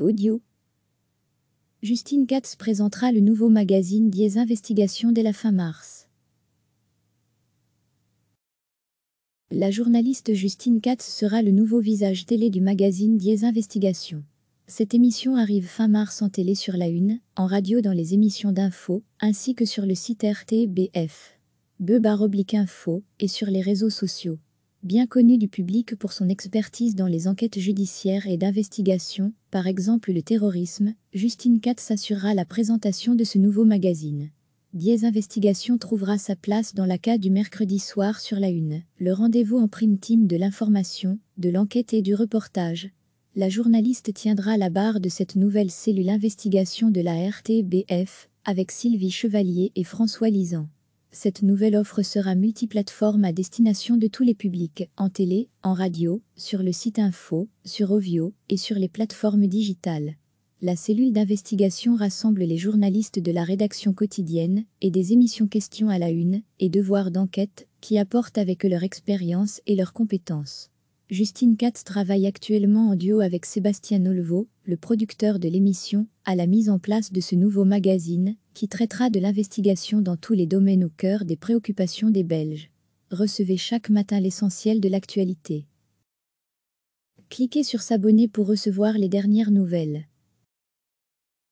Audio. Justine Katz présentera le nouveau magazine Diez Investigation dès la fin mars. La journaliste Justine Katz sera le nouveau visage télé du magazine Diez Investigation. Cette émission arrive fin mars en télé sur la Une, en radio dans les émissions d'info, ainsi que sur le site RTBF. Beu info et sur les réseaux sociaux bien connue du public pour son expertise dans les enquêtes judiciaires et d'investigation, par exemple le terrorisme, Justine Katz assurera la présentation de ce nouveau magazine. Diez Investigation trouvera sa place dans la cas du mercredi soir sur la Une, le rendez-vous en prime team de l'information, de l'enquête et du reportage. La journaliste tiendra la barre de cette nouvelle cellule investigation de la RTBF avec Sylvie Chevalier et François Lisant cette nouvelle offre sera multiplateforme à destination de tous les publics, en télé, en radio, sur le site info, sur Ovio et sur les plateformes digitales. La cellule d'investigation rassemble les journalistes de la rédaction quotidienne et des émissions Questions à la Une et Devoirs d'enquête qui apportent avec eux leur expérience et leurs compétences. Justine Katz travaille actuellement en duo avec Sébastien Olvo, le producteur de l'émission, à la mise en place de ce nouveau magazine, qui traitera de l'investigation dans tous les domaines au cœur des préoccupations des Belges. Recevez chaque matin l'essentiel de l'actualité. Cliquez sur s'abonner pour recevoir les dernières nouvelles.